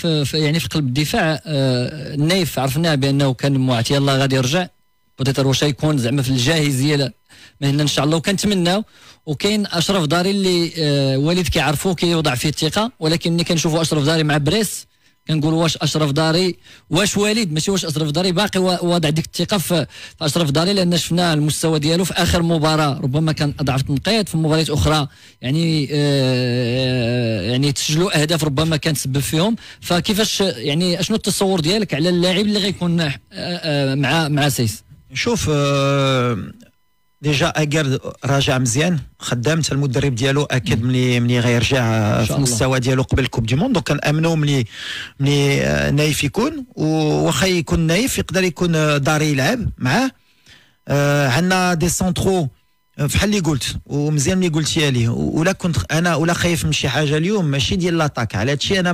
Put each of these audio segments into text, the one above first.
في يعني في قلب الدفاع آه، نايف عرفناه بانه كان معتي الله غادي يرجع بوتيتر واش يكون زعما في الجاهزيه من ان شاء الله وكنتمناو وكاين اشرف داري اللي آه، وليد كيعرفوه كيوضع فيه الثقه ولكن ملي كنشوفوا اشرف داري مع بريس كنقول واش اشرف داري واش وليد ماشي واش اشرف داري باقي واضع ديك الثقه في اشرف داري لان شفنا المستوى ديالو في اخر مباراه ربما كان اضعف تنقيط في مباريات اخرى يعني آه،, آه يعني تسجلوا اهداف ربما كان تسبب فيهم فكيفاش يعني شنو التصور ديالك على اللاعب اللي غيكون آه آه مع مع سيس شوف آه، ديجا اكر راجع مزيان خدام حتى المدرب ديالو اكد ملي ملي غيرجع في المستوى ديالو قبل كوب دي موند دونك كنامنوا ملي ملي آه، نايف يكون وخا يكون نايف يقدر يكون آه، داري يلعب معاه آه عندنا دي سونترو آه، فحال اللي قلت ومزيان اللي قلتي لي ولا كنت انا ولا خايف من شي حاجه اليوم ماشي ديال لاطاك على هادشي انا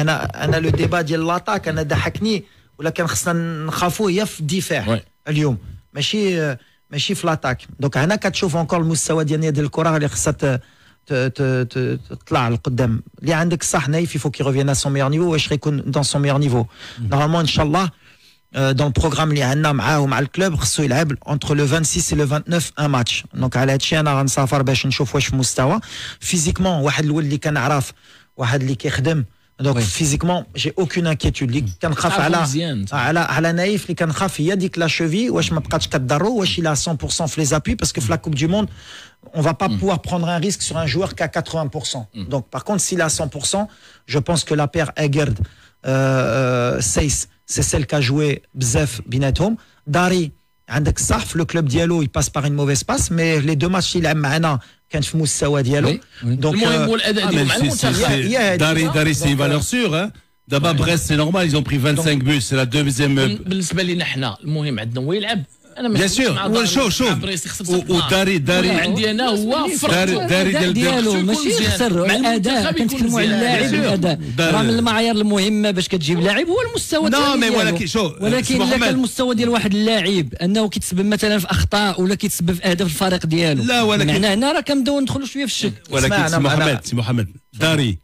انا انا لو ديبا ديال لاطاك انا ضحكني ولا كان خصنا نخافوه هي في الدفاع اليوم ماشي ماشي في لاتاك دونك هنا كتشوف اونكور المستوى ديال نادي الكره اللي خصها تطلع لقدام اللي عندك صح نايف يفو كي ريفيان سون ميور نيفو واش غيكون دون سون ميور نيفو نورمالمون ان شاء الله دون البروغرام اللي عندنا معاه ومع الكلوب خصو يلعب اونتر لو 26 لو 29 ان ماتش دونك على هادشي انا غنسافر باش نشوف واش في مستوى فيزيكمون واحد الولد اللي كنعرف واحد اللي كيخدم Donc physiquement, j'ai aucune inquiétude. Ah, naïf, est على Il la il a 100% fait les appuis parce que mm. la Coupe du monde on va pas mm. pouvoir prendre un risque sur un joueur qui a 80%. Mm. Donc par contre s'il a 100%, je pense que la paire Egerd euh, euh c'est celle a joué Bzef Binetom Dari le club Diallo il passe par une mauvaise passe mais les deux matchs il a maintenant. كانت في المستوى ديالو دونك المهم هو الاداء ديالهم مع المنتخب داري داري سي فالور سيغ دابا بريس سي نورمال ils ont pris 25 بوس سي لا دوزيام بالنسبه لينا حنا المهم عندنا هو يلعب انا بيان سور شوف شوف وداري داري عندي انا هو داري داري ديالو ماشي خسر الاداء كنتكلموا على اللاعب الاداء راه من المعايير المهمه باش كتجيب لاعب هو المستوى ديالو ولكن شوف ولكن الا كان المستوى ديال واحد اللاعب انه كيتسبب مثلا في اخطاء ولا كيتسبب في اهداف الفريق ديالو لا ولكن هنا راه كنبداو ندخلوا شويه في الشك ولكن سي محمد سي محمد داري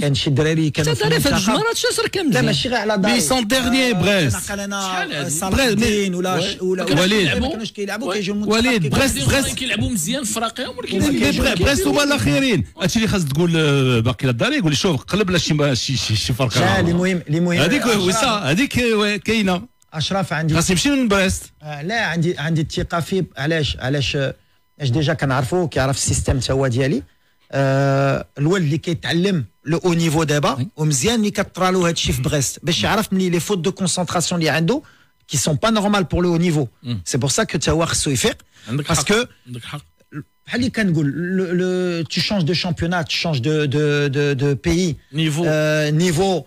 كان شي دراري كانوا في الدراري في راه كامل لا ماشي غير على دار بي سون ديرني بريس صلاحدين ولا ولا وليد ما كانوش كيلعبوا كيجيو وليد بريس بريس كيلعبوا مزيان في ولكن بريس هما الاخيرين هادشي اللي خاص تقول باقي للداري يقول لي شوف قلب لا شي شي فرقه لا المهم المهم هذيك هذيك كاينه اشرف عندي خاص يمشي من بريست لا عندي عندي الثقه فيه علاش علاش اش ديجا كنعرفو كيعرف السيستم تا هو ديالي Loin de qui est allé le haut niveau debas. Aujourd'hui, ni li vingt huit chiffres brest. Mais je sais, je sais, les fautes de concentration, les rendus, qui sont pas normales pour le haut niveau. C'est pour ça que tu as ouvert. Parce que Ali Can Gull, le tu changes de championnat, tu changes de de de pays niveau euh, niveau.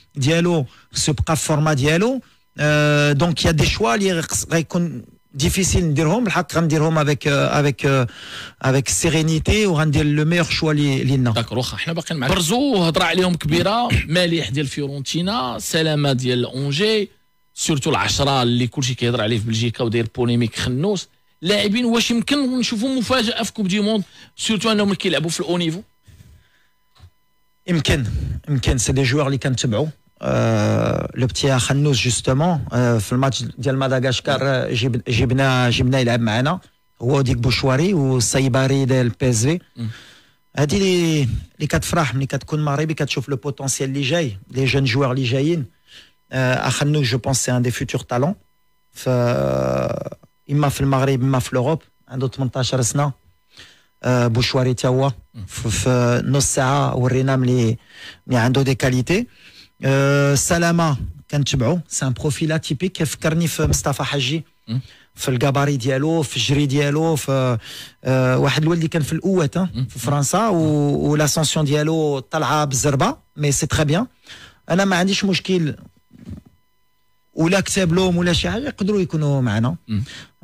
ديالو se في فورما ديالو دونك يا دي شوا difficile نديرهم avec غنديرهم Avec sérénité افيك le meilleur لو ميور شوا لنا حنا euh, le petit Achanou justement, le match du Madagascar gymnase gymnase il est maintenant, ou Adik Bouchouari ou Saïbari de l'PSV, a dit les quatre frères, les quatre coups de marée, les quatre chauffent le potentiel les jeunes les jeunes joueurs les jeunes, Achanou je pense c'est un des futurs talents, il m'a fait le Marais, il m'a fait l'Europe, un autre montage à l'essentiel, Bouchouari tchouwa, nos saa ou Reynam les, ils ont des qualités. سلامه euh, كنتبعو سي ان بروفيل اتيبيك كيفكرني في مصطفى حجي في الكباري ديالو في الجري ديالو في آه، واحد الولد اللي كان في الاوات في فرنسا ولاسونسيون ديالو طالعه بالزربه مي سي تري بيان انا ما عنديش مشكل ولا كتاب لهم ولا شي حاجه يقدروا يكونوا معنا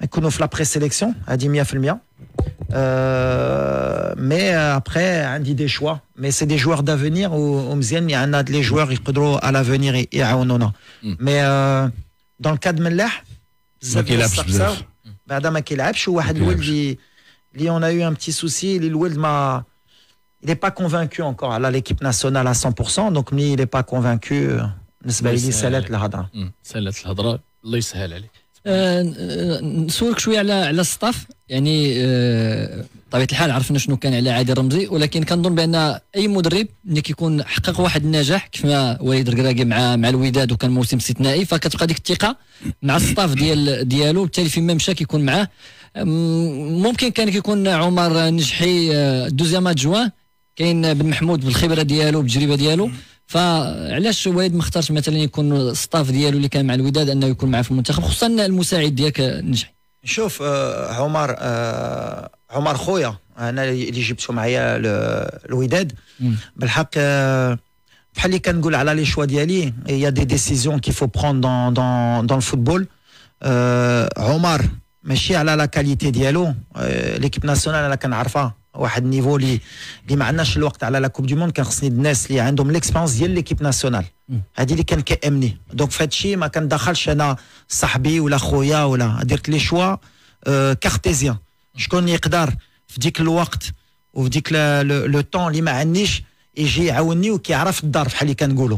يكونوا في لا سيليكسيون هذه 100% Euh, mais euh, après, on hein, dit des choix. Mais c'est des joueurs d'avenir où il y a des joueurs qui peuvent à l'avenir et hmm. Mais euh, dans le cadre de Mellah, c'est ça. كيلعبش un a اللي un اون ا a eu un petit souci il n'est pas convaincu encore à l'équipe nationale à 100% donc il n'est pas convaincu بالنسبه لي l'hadra. الهضره سالات l'hadra. الله c'est آه، نسولك شويه على على الصطاف يعني بطبيعه آه، الحال عرفنا شنو كان على عادل رمزي ولكن كنظن بان اي مدرب ملي كيكون حقق واحد النجاح كيفما وليد الكراكي مع مع الوداد وكان موسم استثنائي فكتبقى ديك الثقه مع الصطاف ديال ديالو بالتالي فيما مشى كيكون معاه ممكن كان كيكون عمر نجحي آه، دوزيام جوان كاين بن محمود بالخبره ديالو بالتجربه ديالو فعلاش وليد ما اختارش مثلا يكون الستاف ديالو اللي كان مع الوداد انه يكون معاه في المنتخب خصوصا المساعد ديالك نجحي شوف آه، عمر آه، عمر خويا انا اللي جبته معايا الوداد بالحق آه، بحال اللي كنقول على لي شوا ديالي هي دي ديسيزيون كيفو بروند دون دون دون الفوتبول عمر ماشي على لا كاليتي ديالو ليكيب ناسيونال انا كنعرفها واحد النيفو اللي اللي ما عندناش الوقت على لا كوب دي موند كان خصني الناس اللي عندهم ليكسبيرونس ديال ليكيب ناسيونال هذه اللي كان كيامني دونك في هذا الشيء ما كندخلش انا صاحبي ولا خويا ولا درت لي شوا أه كارتيزيان شكون يقدر في ديك الوقت وفي ديك لو طون اللي ما عنديش يجي يعاونني وكيعرف الدار بحال اللي كنقولوا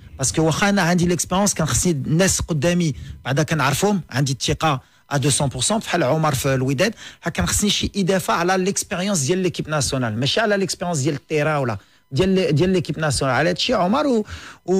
باسكو واخا انا عندي ليكسبيرونس كان خصني الناس قدامي بعدا كنعرفهم عندي الثقه ا 200% بحال عمر في الوداد كان خصني شي اضافه على ليكسبيريونس ديال ليكيب ناسيونال ماشي على ليكسبيريونس ديال التيرا ولا ديال ديال ليكيب ناسيونال على هادشي عمر و... و...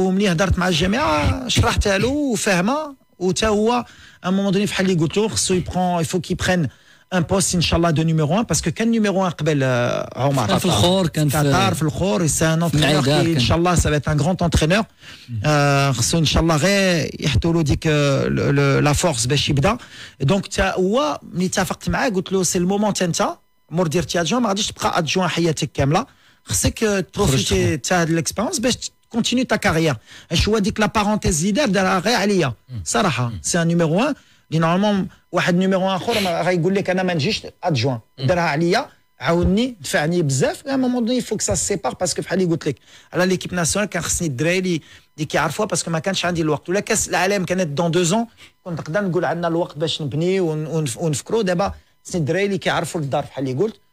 وملي هضرت مع الجامعه شرحتها له وفاهمه وتا هو ان مومون دوني فحال اللي قلت له خصو يبخون يفو كي برين un poste, Inch'Allah, de numéro 1 parce que quel numéro 1 Qatar, euh, Omar Qatar, Qatar, Qatar c'est un entraîneur qui, Inch'Allah, ça va être un grand entraîneur. Mm-hmm. Euh, Inch'Allah, il dit que le, la force, Beshibda. Donc, tu as, tu as, tu as, c'est le moment, tu as, pour dire, tu as, tu as, tu as, tu as, tu as, tu as, tu as, tu de l'expérience, continue ta carrière. Je vois, dit que la parenthèse leader de la Réalia, mm. Saraha, mm. c'est un numéro 1. اللي نورمالمون واحد نيميرو اخر غيقول لك انا ما نجيش ادجوان درها عليا عاوني دفعني بزاف ا مومون دوني فوك سا سيبار باسكو بحال اللي قلت لك على ليكيب ناسيونال كان خصني الدراري اللي كيعرفوها باسكو ما كانش عندي الوقت ولا كاس العالم كانت دون دو زون كنت نقدر نقول عندنا الوقت باش نبني ونفكرو دابا خصني الدراري اللي كيعرفوا الدار بحال اللي قلت